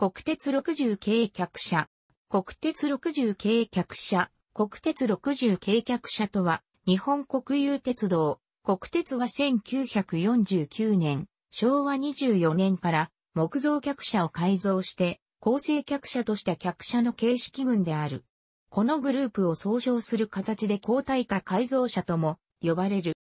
国鉄60系客車。国鉄60系客車。国鉄60系客車とは、日本国有鉄道。国鉄は1949年、昭和24年から木造客車を改造して、構成客車とした客車の形式群である。このグループを総称する形で交代化改造車とも呼ばれる。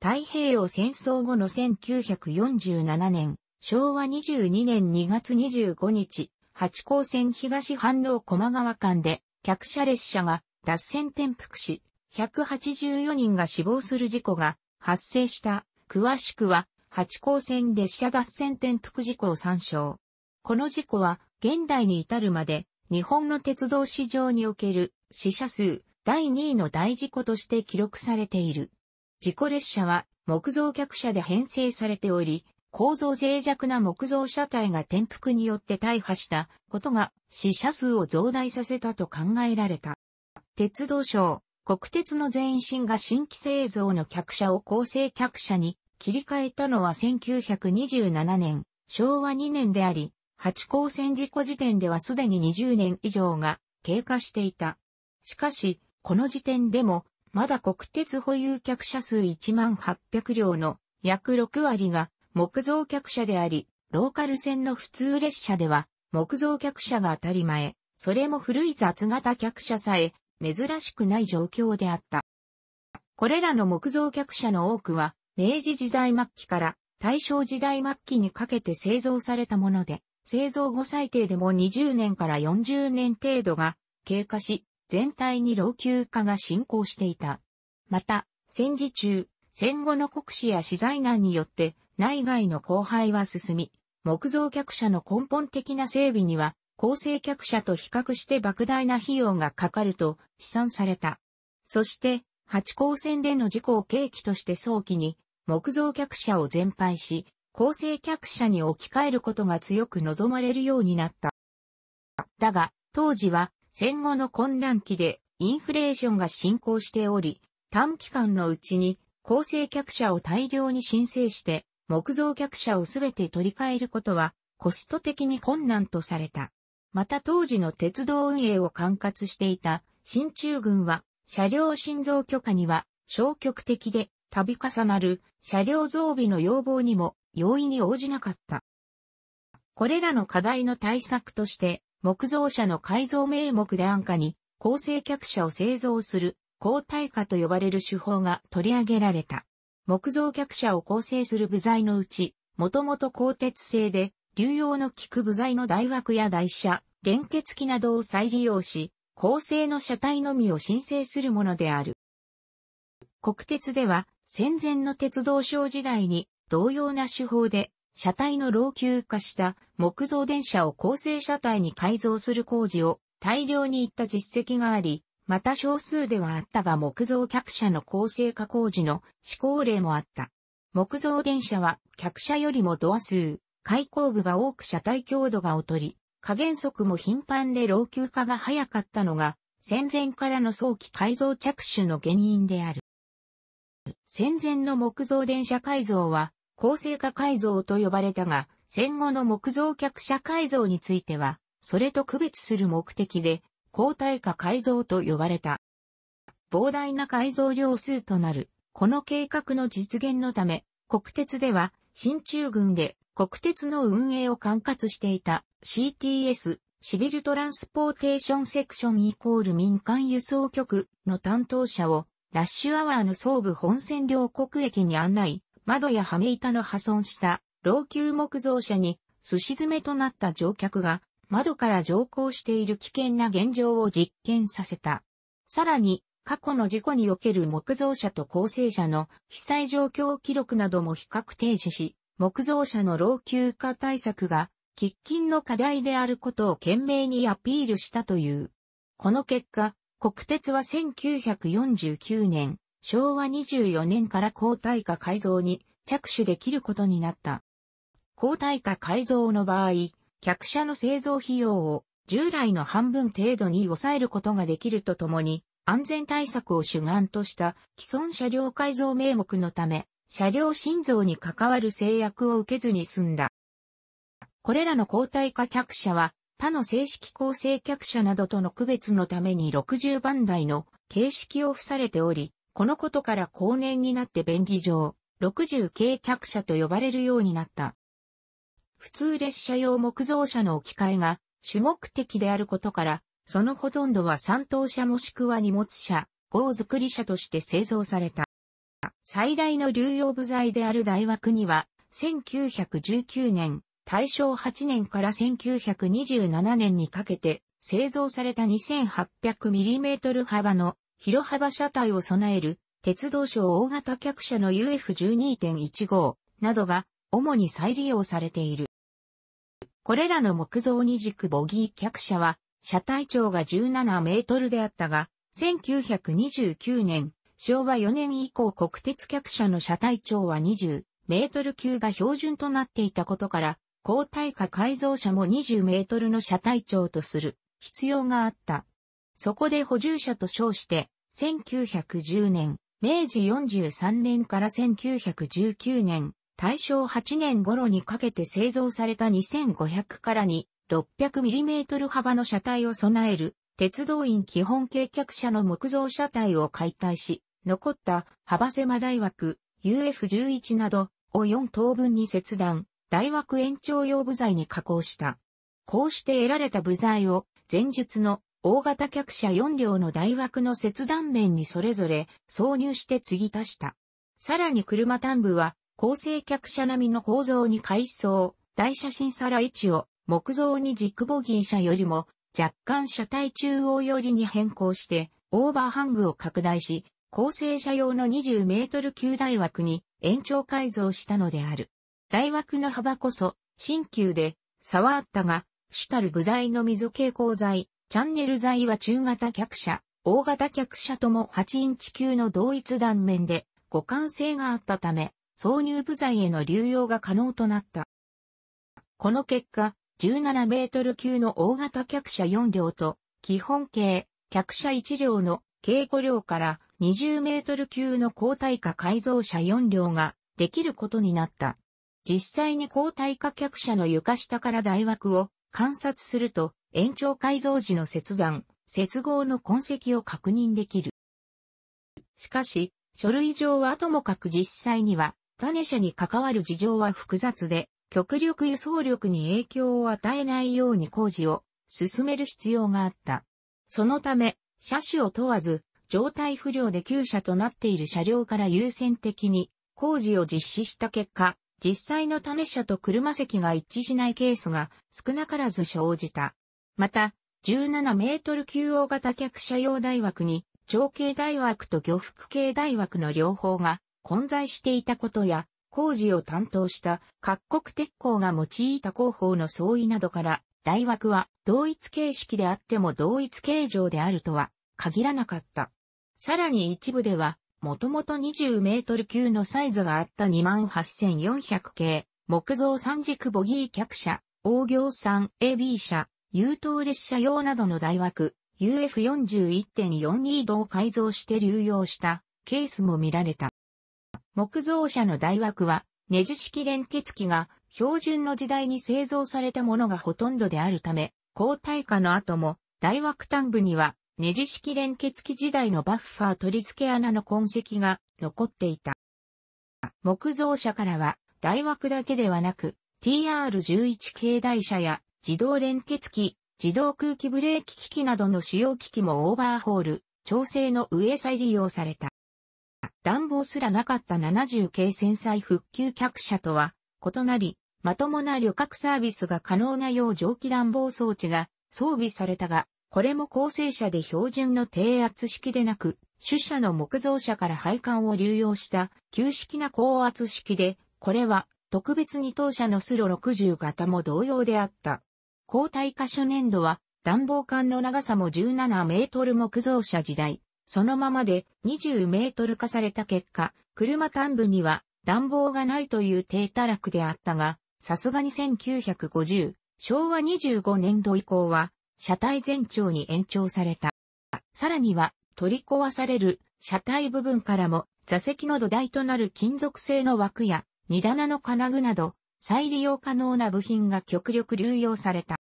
太平洋戦争後の1947年、昭和22年2月25日、八高線東反応駒川間で、客車列車が脱線転覆し、184人が死亡する事故が発生した。詳しくは、八高線列車脱線転覆事故を参照。この事故は、現代に至るまで、日本の鉄道史上における死者数第2位の大事故として記録されている。事故列車は木造客車で編成されており、構造脆弱な木造車体が転覆によって大破したことが死者数を増大させたと考えられた。鉄道省、国鉄の前身が新規製造の客車を構成客車に切り替えたのは1927年、昭和2年であり、八高線事故時点ではすでに20年以上が経過していた。しかし、この時点でも、まだ国鉄保有客車数1万800両の約6割が木造客車であり、ローカル線の普通列車では、木造客車が当たり前、それも古い雑型客車さえ、珍しくない状況であった。これらの木造客車の多くは、明治時代末期から大正時代末期にかけて製造されたもので、製造後最低でも20年から40年程度が経過し、全体に老朽化が進行していた。また、戦時中、戦後の国史や資材難によって内外の荒廃は進み、木造客車の根本的な整備には、構成客車と比較して莫大な費用がかかると試算された。そして、八高線での事故を契機として早期に、木造客車を全廃し、構成客車に置き換えることが強く望まれるようになった。だが、当時は戦後の混乱期でインフレーションが進行しており、短期間のうちに構成客車を大量に申請して木造客車をすべて取り替えることはコスト的に困難とされた。また当時の鉄道運営を管轄していた新中軍は車両新造許可には消極的で度重なる車両増備の要望にも容易に応じなかった。これらの課題の対策として木造車の改造名目で安価に構成客車を製造する高耐化と呼ばれる手法が取り上げられた。木造客車を構成する部材のうち、もともと鋼鉄製で、流用の効く部材の台枠や台車、連結機などを再利用し、構成の車体のみを申請するものである。国鉄では、戦前の鉄道省時代に、同様な手法で、車体の老朽化した木造電車を構成車体に改造する工事を大量に行った実績があり、また少数ではあったが木造客車の構成化工事の施行例もあった。木造電車は客車よりもドア数、開口部が多く車体強度が劣り、加減速も頻繁で老朽化が早かったのが、戦前からの早期改造着手の原因である。戦前の木造電車改造は、構成化改造と呼ばれたが、戦後の木造客車改造については、それと区別する目的で、抗体化改造と呼ばれた。膨大な改造量数となる、この計画の実現のため、国鉄では、新中軍で国鉄の運営を管轄していた CTS、シビルトランスポーテーションセクションイコール民間輸送局の担当者を、ラッシュアワーの総部本線両国駅に案内、窓や羽目板の破損した老朽木造車にすし詰めとなった乗客が窓から乗降している危険な現状を実験させた。さらに、過去の事故における木造車と構成車の被災状況記録なども比較提示し、木造車の老朽化対策が喫緊の課題であることを懸命にアピールしたという。この結果、国鉄は1949年、昭和24年から交体化改造に着手できることになった。交体化改造の場合、客車の製造費用を従来の半分程度に抑えることができるとともに、安全対策を主眼とした既存車両改造名目のため、車両心臓に関わる制約を受けずに済んだ。これらの交代化客車は、他の正式構成客車などとの区別のために60番台の形式を付されており、このことから後年になって便宜上、60系客車と呼ばれるようになった。普通列車用木造車の置き換えが主目的であることから、そのほとんどは三等車もしくは荷物車、号作り車として製造された。最大の流用部材である大枠には、1919年、大正8年から1927年にかけて、製造された 2800mm 幅の広幅車体を備える鉄道省大型客車の UF12.15 などが主に再利用されている。これらの木造二軸ボギー客車は、車体長が17メートルであったが、1929年、昭和4年以降国鉄客車の車体長は20メートル級が標準となっていたことから、高耐化改造車も20メートルの車体長とする必要があった。そこで補充車と称して、1910年、明治43年から1919年、大正8年頃にかけて製造された2500からに 600mm 幅の車体を備える鉄道員基本計客車の木造車体を解体し、残った幅狭大枠 UF11 などを4等分に切断、大枠延長用部材に加工した。こうして得られた部材を前述の大型客車4両の大枠の切断面にそれぞれ挿入して継ぎ足した。さらに車端部は構成客車並みの構造に改装、大写真皿位置を木造に軸ボギー車よりも若干車体中央寄りに変更してオーバーハングを拡大し、構成車用の20メートル級大枠に延長改造したのである。大枠の幅こそ新旧で差はあったが、主たる部材の溝蛍光材、チャンネル材は中型客車、大型客車とも8インチ級の同一断面で互換性があったため、挿入部材への流用が可能となった。この結果、17メートル級の大型客車4両と、基本形、客車1両の稽古量から20メートル級の交体化改造車4両ができることになった。実際に交体化客車の床下から大枠を観察すると、延長改造時の切断、接合の痕跡を確認できる。しかし、書類上はともかく実際には、種車に関わる事情は複雑で、極力輸送力に影響を与えないように工事を進める必要があった。そのため、車種を問わず、状態不良で旧車となっている車両から優先的に工事を実施した結果、実際の種車と車席が一致しないケースが少なからず生じた。また、17メートル級大型客車用大枠に、長径大枠と漁服系大枠の両方が混在していたことや、工事を担当した各国鉄鋼が用いた工法の相違などから、大枠は同一形式であっても同一形状であるとは限らなかった。さらに一部では、もともと20メートル級のサイズがあった28400系、木造三軸ボギー客車、大行産 AB 車、優等列車用などの大枠、UF41.42 度を改造して流用したケースも見られた。木造車の大枠は、ネジ式連結機が標準の時代に製造されたものがほとんどであるため、高耐火の後も、大枠端部には、ネジ式連結機時代のバッファー取り付け穴の痕跡が残っていた。木造車からは、大枠だけではなく、TR11 系台車や自動連結機、自動空気ブレーキ機器などの使用機器もオーバーホール、調整の上再利用された。暖房すらなかった70系戦災復旧客車とは異なり、まともな旅客サービスが可能なよう蒸気暖房装置が装備されたが、これも構成車で標準の低圧式でなく、主車の木造車から配管を流用した旧式な高圧式で、これは特別に当社のスロ60型も同様であった。交代箇所年度は暖房管の長さも17メートル木造車時代、そのままで20メートル化された結果、車端部には暖房がないという低たらくであったが、さすがに1950、昭和25年度以降は、車体全長に延長された。さらには、取り壊される車体部分からも、座席の土台となる金属製の枠や、荷棚の金具など、再利用可能な部品が極力流用された。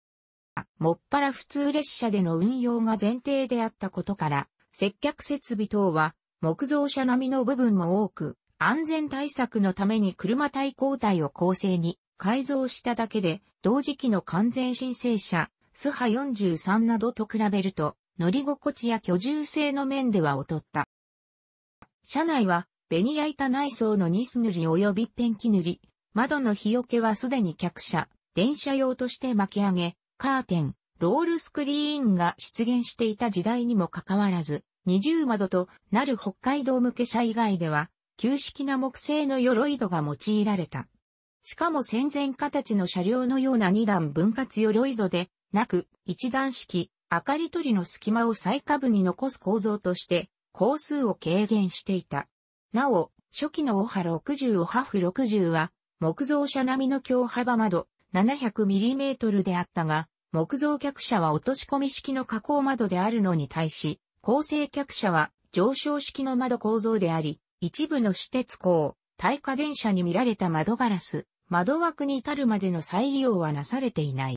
もっぱら普通列車での運用が前提であったことから、接客設備等は木造車並みの部分も多く、安全対策のために車対抗体を構成に改造しただけで、同時期の完全申請車、スハ43などと比べると、乗り心地や居住性の面では劣った。車内は、ベニヤ板内装のニス塗り及びペンキ塗り、窓の日よけはすでに客車、電車用として巻き上げ、カーテン、ロールスクリーンが出現していた時代にもかかわらず、二重窓となる北海道向け車以外では、旧式な木製の鎧戸が用いられた。しかも戦前形の車両のような二段分割鎧戸で、なく、一段式、明かり取りの隙間を最下部に残す構造として、工数を軽減していた。なお、初期のオハ60オハフ60は、木造車並みの強幅窓 700mm であったが、木造客車は落とし込み式の加工窓であるのに対し、構成客車は上昇式の窓構造であり、一部の私鉄港耐火電車に見られた窓ガラス、窓枠に至るまでの再利用はなされていない。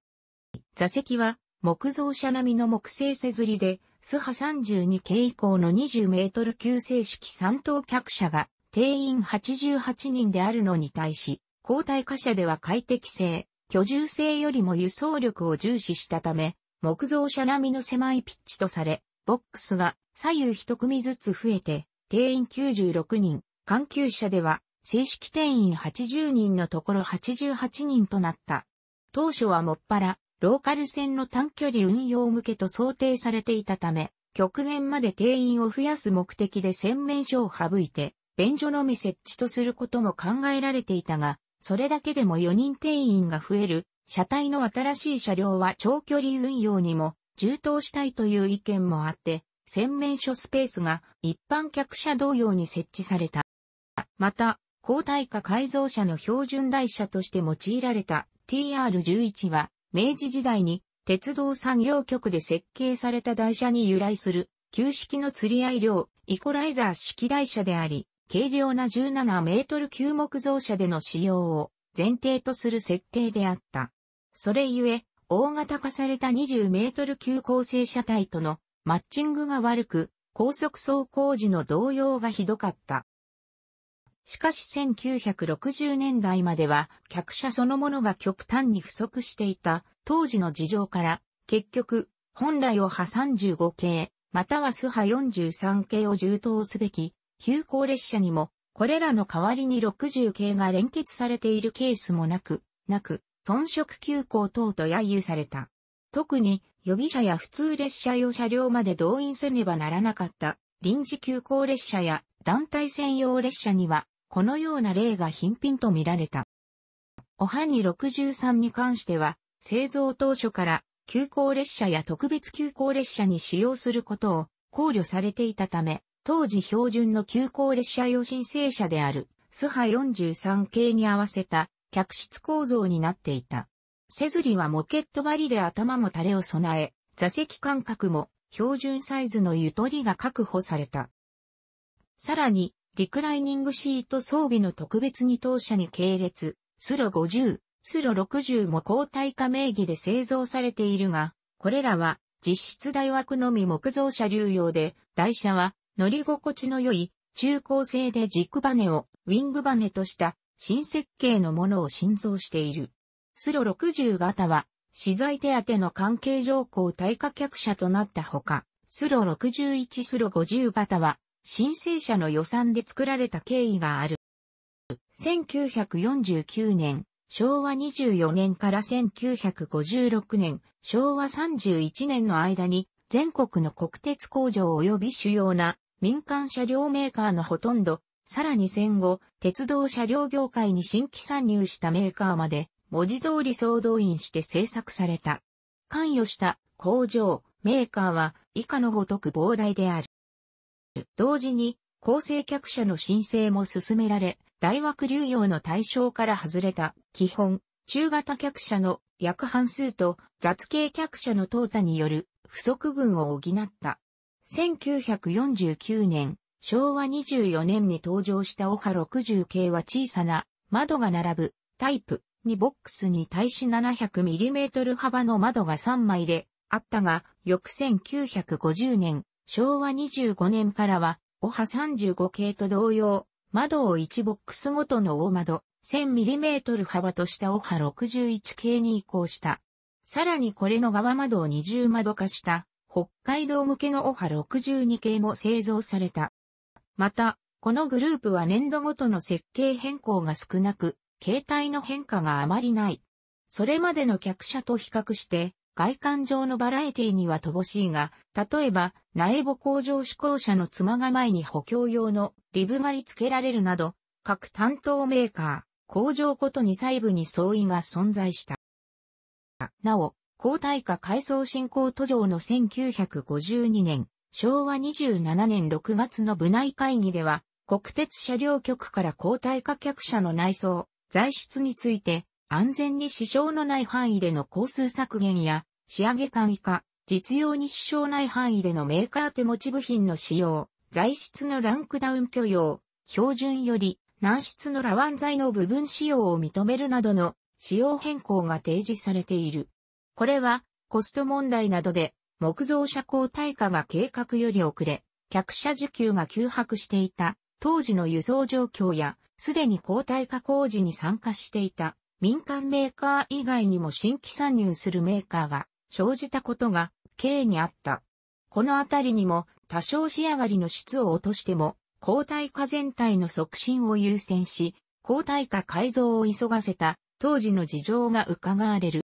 座席は木造車並みの木製せずりで、スハ32系以降の20メートル級正式3等客車が定員88人であるのに対し、交代貨車では快適性、居住性よりも輸送力を重視したため、木造車並みの狭いピッチとされ、ボックスが左右一組ずつ増えて、定員96人、緩急車では正式定員80人のところ88人となった。当初はもっぱら、ローカル線の短距離運用向けと想定されていたため、極限まで定員を増やす目的で洗面所を省いて、便所のみ設置とすることも考えられていたが、それだけでも4人定員が増える、車体の新しい車両は長距離運用にも充当したいという意見もあって、洗面所スペースが一般客車同様に設置された。また、高耐化改造車の標準台車として用いられた TR11 は、明治時代に鉄道産業局で設計された台車に由来する、旧式の釣り合い量、イコライザー式台車であり、軽量な17メートル級木造車での使用を前提とする設定であった。それゆえ、大型化された20メートル級構成車体とのマッチングが悪く、高速走行時の動揺がひどかった。しかし1960年代までは客車そのものが極端に不足していた当時の事情から結局本来を派35系または素派43系を充当すべき急行列車にも、これらの代わりに60系が連結されているケースもなく、なく、遜色急行等と揶揄された。特に、予備車や普通列車用車両まで動員せねばならなかった臨時急行列車や団体専用列車には、このような例が頻品と見られた。おはに63に関しては、製造当初から急行列車や特別急行列車に使用することを考慮されていたため、当時標準の急行列車用申請車である、スハ43系に合わせた、客室構造になっていた。セズリはモケット張りで頭も垂れを備え、座席間隔も標準サイズのゆとりが確保された。さらに、リクライニングシート装備の特別に当社に系列、スロ50、スロ60も交代化名義で製造されているが、これらは実質大枠のみ木造車流用で、台車は乗り心地の良い中高生で軸バネをウィングバネとした新設計のものを新造している。スロ60型は資材手当の関係条項対価客車となったほか、スロ61スロ50型は申請者の予算で作られた経緯がある。1949年、昭和24年から1956年、昭和31年の間に全国の国鉄工場及び主要な民間車両メーカーのほとんど、さらに戦後、鉄道車両業界に新規参入したメーカーまで、文字通り総動員して制作された。関与した工場、メーカーは以下のごとく膨大である。同時に、構成客車の申請も進められ、大枠流用の対象から外れた基本、中型客車の約半数と雑系客車の淘汰による不足分を補った。1949年、昭和24年に登場したオハ60系は小さな窓が並ぶタイプにボックスに対し 700mm 幅の窓が3枚であったが、翌1950年、昭和25年からはオハ35系と同様、窓を1ボックスごとの大窓 1000mm 幅としたオハ61系に移行した。さらにこれの側窓を20窓化した北海道向けのオハ62系も製造された。また、このグループは年度ごとの設計変更が少なく、形態の変化があまりない。それまでの客車と比較して、外観上のバラエティには乏しいが、例えば、苗穂工場志向車の妻が前に補強用のリブがり付けられるなど、各担当メーカー、工場ごとに細部に相違が存在した。なお、皇太化改装進行途上の1952年、昭和27年6月の部内会議では、国鉄車両局から皇太化客車の内装、材質について、安全に支障のない範囲での工数削減や、仕上げ管以下、実用に支障ない範囲でのメーカー手持ち部品の使用、材質のランクダウン許容、標準より軟質のラワン材の部分使用を認めるなどの使用変更が提示されている。これは、コスト問題などで、木造車高対価が計画より遅れ、客車需給が急迫していた、当時の輸送状況や、すでに高耐化工事に参加していた、民間メーカー以外にも新規参入するメーカーが生じたことが、経にあった。このあたりにも、多少仕上がりの質を落としても、高耐火全体の促進を優先し、高耐火改造を急がせた、当時の事情が伺われる。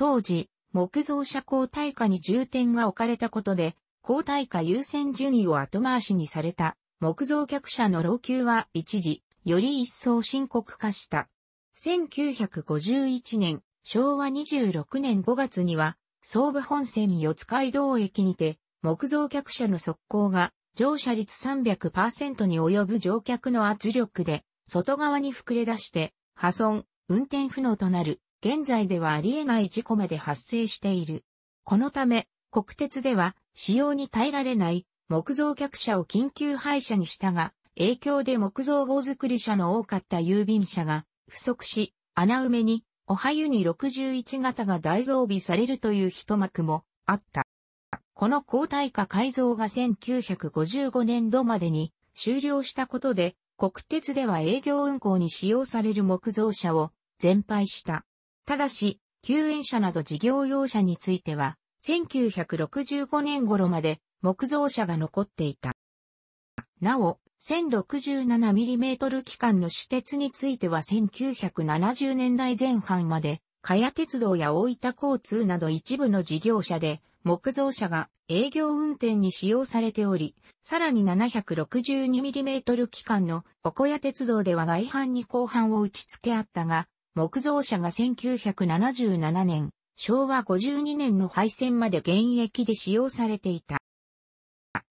当時、木造車高対価に重点が置かれたことで、高対価優先順位を後回しにされた木造客車の老朽は一時、より一層深刻化した。1951年、昭和26年5月には、総武本線四街道駅にて、木造客車の速攻が乗車率300%に及ぶ乗客の圧力で外側に膨れ出して破損、運転不能となる現在ではありえない事故まで発生している。このため、国鉄では使用に耐えられない木造客車を緊急廃車にしたが、影響で木造号作り車の多かった郵便車が不足し、穴埋めに、おはゆに61型が大増備されるという一幕もあった。この交代化改造が1955年度までに終了したことで、国鉄では営業運行に使用される木造車を全廃した。ただし、救援車など事業用車については、1965年頃まで木造車が残っていた。なお、1067mm 機関の私鉄については1970年代前半まで、かや鉄道や大分交通など一部の事業者で、木造車が営業運転に使用されており、さらに 762mm 機関のおこや鉄道では外反に後半を打ち付けあったが、木造車が1977年、昭和52年の廃線まで現役で使用されていた。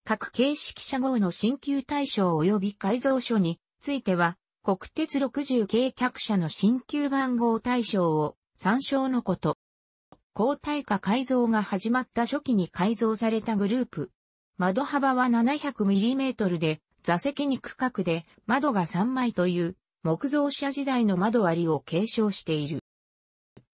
各形式車号の新旧対象及び改造書については、国鉄60系客車の新旧番号対象を参照のこと。高耐化改造が始まった初期に改造されたグループ。窓幅は 700mm で、座席に区画で窓が3枚という木造車時代の窓割りを継承している。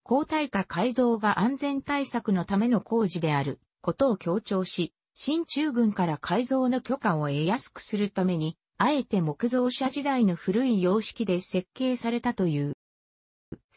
交代化改造が安全対策のための工事であることを強調し、新中軍から改造の許可を得やすくするために、あえて木造車時代の古い様式で設計されたという。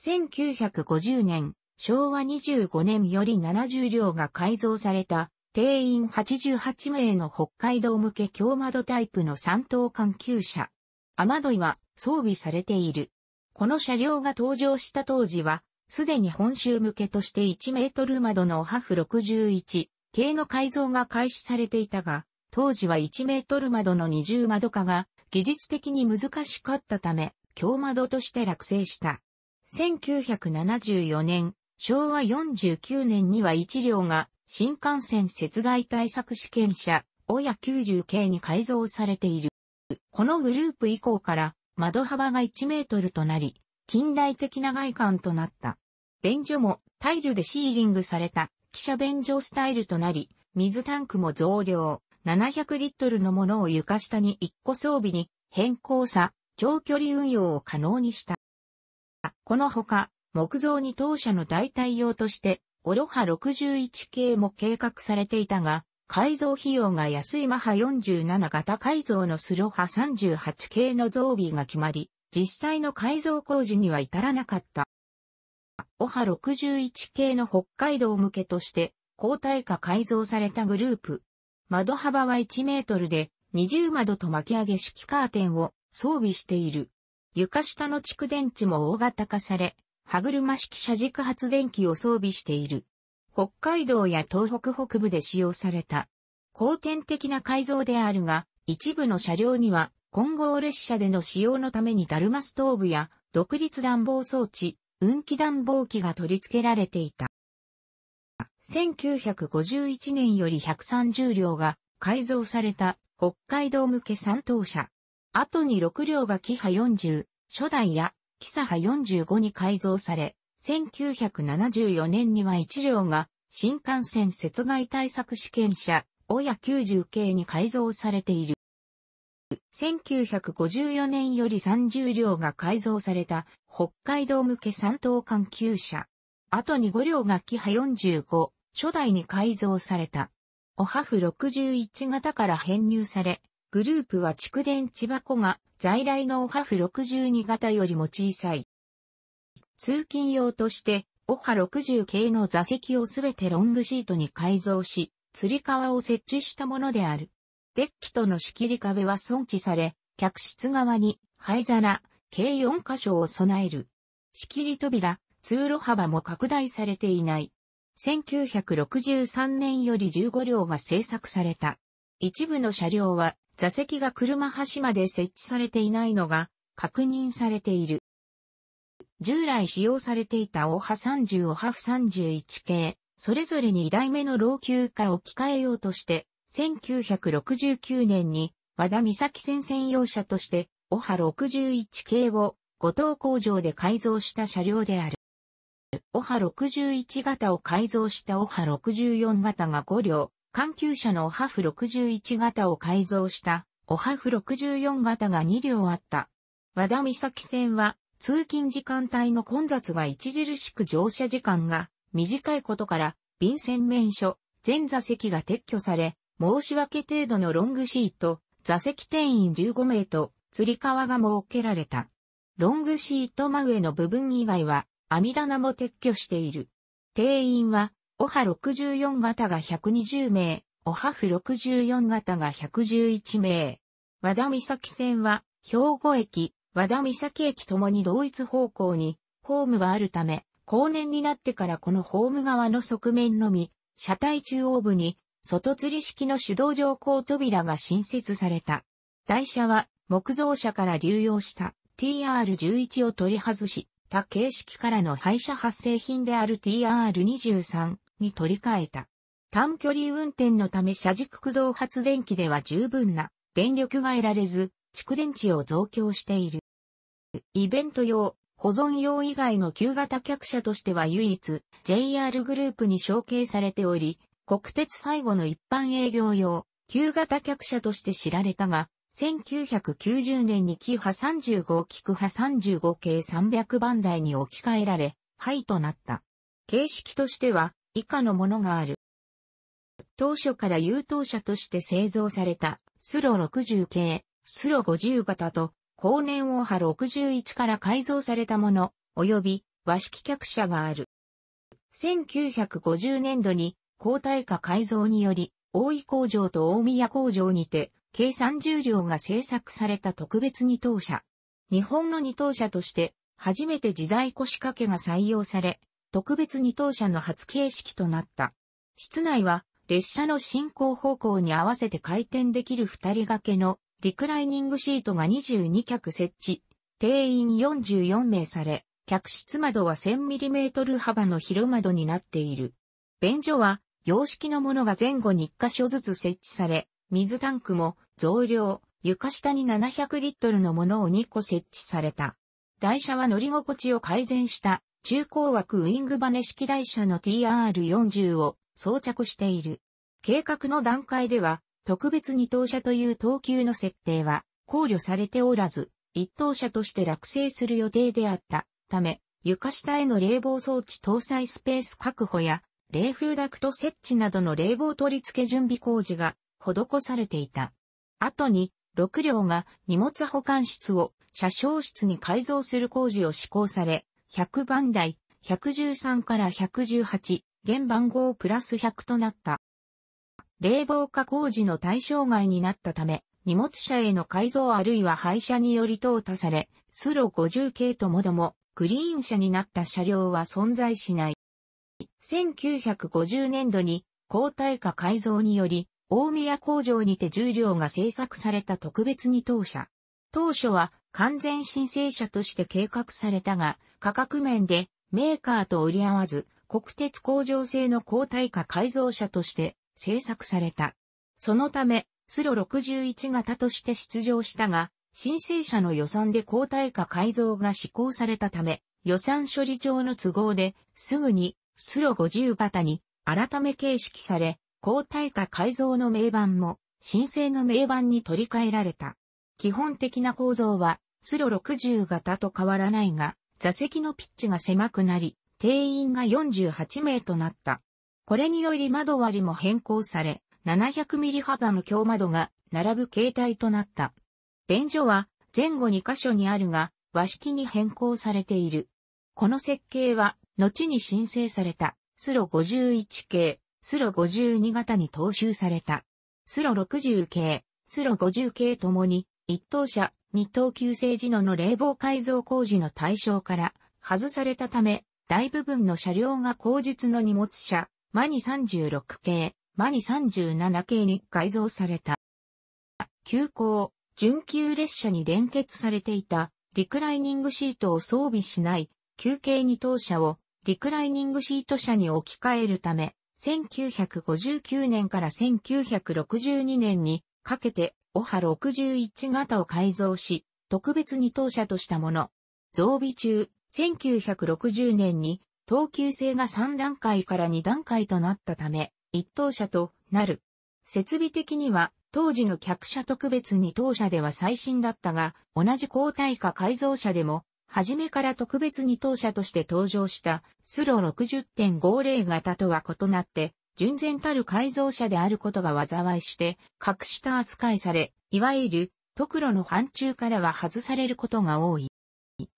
1950年、昭和25年より70両が改造された、定員88名の北海道向け強窓タイプの三等間級車。雨どいは装備されている。この車両が登場した当時は、すでに本州向けとして1メートル窓のハフ61系の改造が開始されていたが、当時は1メートル窓の20窓化が技術的に難しかったため、強窓として落成した。1974年、昭和49年には1両が新幹線雪害対策試験車、親90系に改造されている。このグループ以降から窓幅が1メートルとなり、近代的な外観となった。便所もタイルでシーリングされた汽車便所スタイルとなり、水タンクも増量、700リットルのものを床下に1個装備に変更さ、長距離運用を可能にした。このほか、木造に当社の代替用として、オロハ61系も計画されていたが、改造費用が安いマハ47型改造のスロハ38系の増備が決まり、実際の改造工事には至らなかった。オハ61系の北海道向けとして交代化改造されたグループ。窓幅は1メートルで20窓と巻き上げ式カーテンを装備している。床下の蓄電池も大型化され、歯車式車軸発電機を装備している。北海道や東北北部で使用された。後天的な改造であるが、一部の車両には混合列車での使用のためにダルマストーブや独立暖房装置、運気暖房機が取り付けられていた。1951年より130両が改造された北海道向け3等車。後に6両がキハ40、初代やキサハ45に改造され、1974年には1両が新幹線雪害対策試験車、親90系に改造されている。1954年より30両が改造された北海道向け三等間級車。あとに5両がキハ45、初代に改造された。オハフ61型から編入され、グループは蓄電池箱が在来のオハフ62型よりも小さい。通勤用として、オハ60系の座席をすべてロングシートに改造し、吊り革を設置したものである。デッキとの仕切り壁は損置され、客室側に灰皿、計4箇所を備える。仕切り扉、通路幅も拡大されていない。1963年より15両が製作された。一部の車両は座席が車端まで設置されていないのが確認されている。従来使用されていたオハ30オハフ31系、それぞれ2代目の老朽化を置き換えようとして、1969年に和田岬線専用車として、オハ61系を五島工場で改造した車両である。オハ61型を改造したオハ64型が5両、環球車のオハフ61型を改造したオハフ64型が2両あった。和田岬線は通勤時間帯の混雑が著しく乗車時間が短いことから、便箋免所、全座席が撤去され、申し訳程度のロングシート、座席定員15名と、釣り革が設けられた。ロングシート真上の部分以外は、網棚も撤去している。定員は、オハ64型が120名、オハフ64型が111名。和田岬線は、兵庫駅、和田岬駅ともに同一方向に、ホームがあるため、後年になってからこのホーム側の側面のみ、車体中央部に、外吊り式の手動乗降扉が新設された。台車は、木造車から流用した TR11 を取り外し、他形式からの廃車発生品である TR23 に取り替えた。短距離運転のため車軸駆動発電機では十分な電力が得られず、蓄電池を増強している。イベント用、保存用以外の旧型客車としては唯一 JR グループに承継されており、国鉄最後の一般営業用、旧型客車として知られたが、1990年にキハ35キクハ35系300番台に置き換えられ、廃となった。形式としては以下のものがある。当初から優等車として製造されたスロ60系スロ50型と、後年オーハ61から改造されたもの、及び和式客車がある。1950年度に、高耐化改造により、大井工場と大宮工場にて、計30両が製作された特別二等車。日本の二等車として、初めて自在腰掛けが採用され、特別二等車の初形式となった。室内は、列車の進行方向に合わせて回転できる二人掛けのリクライニングシートが22脚設置、定員44名され、客室窓は 1000mm 幅の広窓になっている。便所は、洋式のものが前後に1箇所ずつ設置され、水タンクも増量、床下に700リットルのものを2個設置された。台車は乗り心地を改善した中高枠ウィングバネ式台車の TR40 を装着している。計画の段階では特別二等車という等級の設定は考慮されておらず、一等車として落成する予定であったため、床下への冷房装置搭載スペース確保や、冷風ダクト設置などの冷房取り付け準備工事が施されていた。後に、6両が荷物保管室を車掌室に改造する工事を施行され、100番台、113から118、現番号プラス100となった。冷房化工事の対象外になったため、荷物車への改造あるいは廃車により淘汰され、スロ50系ともども、クリーン車になった車両は存在しない。1950年度に、高代化改造により、大宮工場にて重量が製作された特別に当車。当初は完全申請車として計画されたが、価格面でメーカーと折り合わず、国鉄工場製の高代化改造車として制作された。そのため、スロ61型として出場したが、申請者の予算で交代化改造が施行されたため、予算処理上の都合で、すぐに、スロ50型に、改め形式され、交代化改造の名板も、申請の名板に取り替えられた。基本的な構造は、スロ60型と変わらないが、座席のピッチが狭くなり、定員が48名となった。これにより窓割りも変更され、700ミリ幅の強窓が並ぶ形態となった。便所は前後2箇所にあるが、和式に変更されている。この設計は、後に申請された、スロ51系、スロ52型に踏襲された。スロ60系、スロ50系ともに、一等車、二等急性時のの冷房改造工事の対象から外されたため、大部分の車両が後日の荷物車、マニ36系、マニ37系に改造された。急行、準急列車に連結されていたリクライニングシートを装備しない休憩に等車をリクライニングシート車に置き換えるため、1959年から1962年にかけてオハ61型を改造し、特別に等車としたもの。増備中、1960年に等級制が3段階から2段階となったため、一等車となる。設備的には、当時の客車特別2等車では最新だったが、同じ高耐化改造車でも、初めから特別2等車として登場した、スロ60.50型とは異なって、純然たる改造車であることが災いして、格下扱いされ、いわゆる、特路の範疇からは外されることが多い。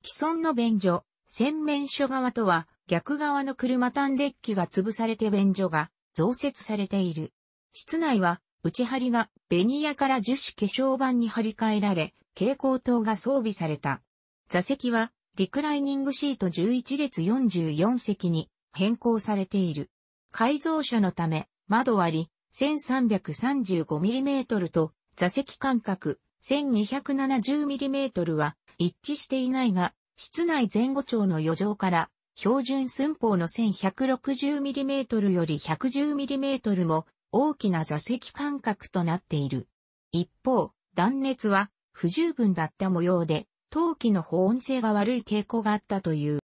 既存の便所、洗面所側とは逆側の車単デッキが潰されて便所が増設されている。室内は内張りがベニヤから樹脂化粧板に張り替えられ、蛍光灯が装備された。座席はリクライニングシート11列44席に変更されている。改造車のため窓割り 1335mm と座席間隔 1270mm は一致していないが、室内前後長の余剰から標準寸法の 1160mm より 110mm も大きな座席間隔となっている。一方、断熱は不十分だった模様で、陶器の保温性が悪い傾向があったという。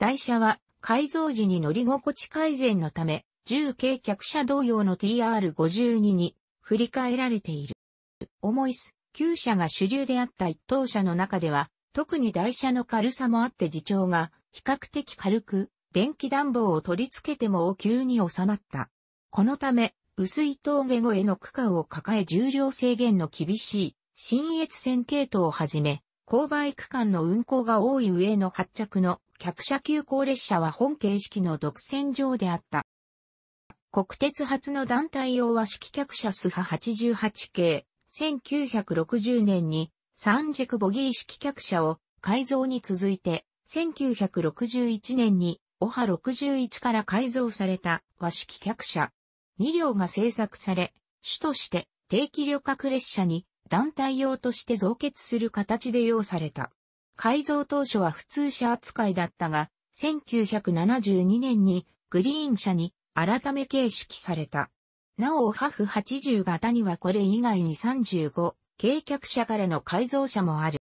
台車は改造時に乗り心地改善のため、重軽客車同様の TR52 に振り替えられている。重いす、旧車が主流であった一等車の中では、特に台車の軽さもあって自重が比較的軽く、電気暖房を取り付けても急に収まった。このため、薄い峠越えの区間を抱え重量制限の厳しい、新越線系統をはじめ、勾配区間の運行が多い上の発着の客車急行列車は本形式の独占上であった。国鉄初の団体用和式客車スハ88系、1960年に三軸ボギー式客車を改造に続いて1961年に、オハ61から改造された和式客車。2両が製作され、主として定期旅客列車に団体用として増結する形で用された。改造当初は普通車扱いだったが、1972年にグリーン車に改め形式された。なお、ハフ80型にはこれ以外に35、軽客車からの改造車もある。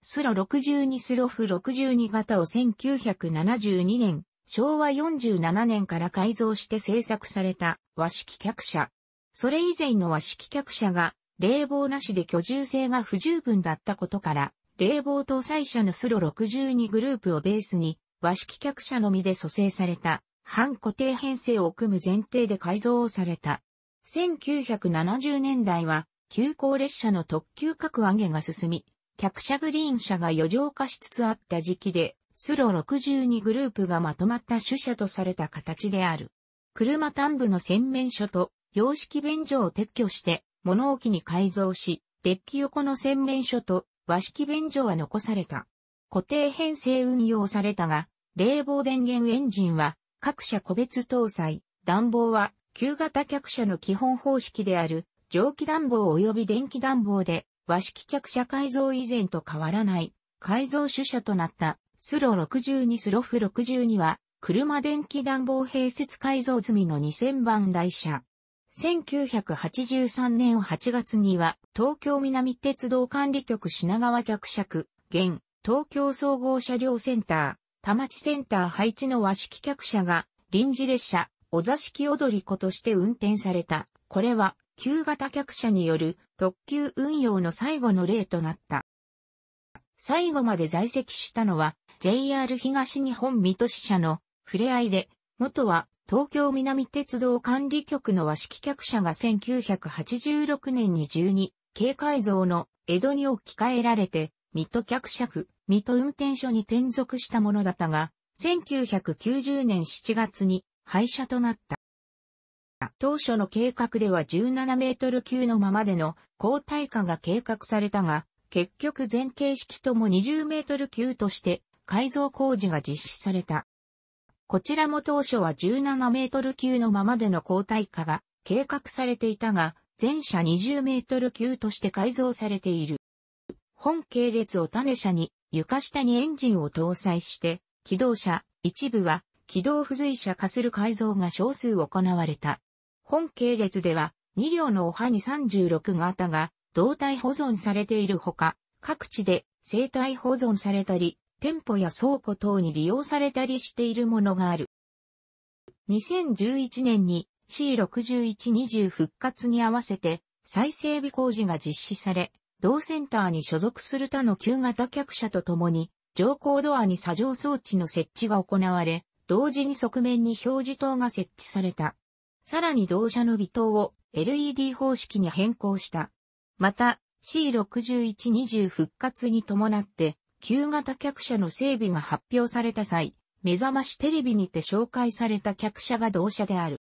スロ62スロフ62型を1972年、昭和47年から改造して製作された和式客車。それ以前の和式客車が冷房なしで居住性が不十分だったことから、冷房搭載車のスロ62グループをベースに和式客車のみで蘇生された半固定編成を組む前提で改造をされた。1970年代は急行列車の特急格上げが進み、客車グリーン車が余剰化しつつあった時期で、スロ62グループがまとまった主車とされた形である。車端部の洗面所と洋式便所を撤去して物置に改造し、デッキ横の洗面所と和式便所は残された。固定編成運用されたが、冷房電源エンジンは各社個別搭載、暖房は旧型客車の基本方式である蒸気暖房及び電気暖房で和式客車改造以前と変わらない、改造主車となった、スロ62スロフ62は、車電気暖房併設改造済みの2000番台車。1983年8月には、東京南鉄道管理局品川客車区、現、東京総合車両センター、田町センター配置の和式客車が、臨時列車、お座敷踊り子として運転された。これは、旧型客車による特急運用の最後の例となった。最後まで在籍したのは JR 東日本水戸支社の触れ合いで、元は東京南鉄道管理局の和式客車が1986年に12、軽改造の江戸に置き換えられて、水戸客車区、水戸運転所に転属したものだったが、1990年7月に廃車となった。当初の計画では17メートル級のままでの高耐火が計画されたが、結局全形式とも20メートル級として改造工事が実施された。こちらも当初は17メートル級のままでの高耐火が計画されていたが、全車20メートル級として改造されている。本系列を種車に床下にエンジンを搭載して、機動車、一部は、機動付随車化する改造が少数行われた。本系列では、2両のおはに36型が、胴体保存されているほか、各地で生体保存されたり、店舗や倉庫等に利用されたりしているものがある。2011年に C6120 復活に合わせて再整備工事が実施され、同センターに所属する他の旧型客車とともに、乗降ドアに作乗装置の設置が行われ、同時に側面に表示灯が設置された。さらに同社の微灯を LED 方式に変更した。また、C6120 復活に伴って、旧型客車の整備が発表された際、目覚ましテレビにて紹介された客車が同社である。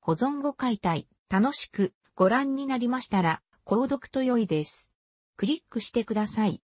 保存後解体、楽しくご覧になりましたら、購読と良いです。クリックしてください。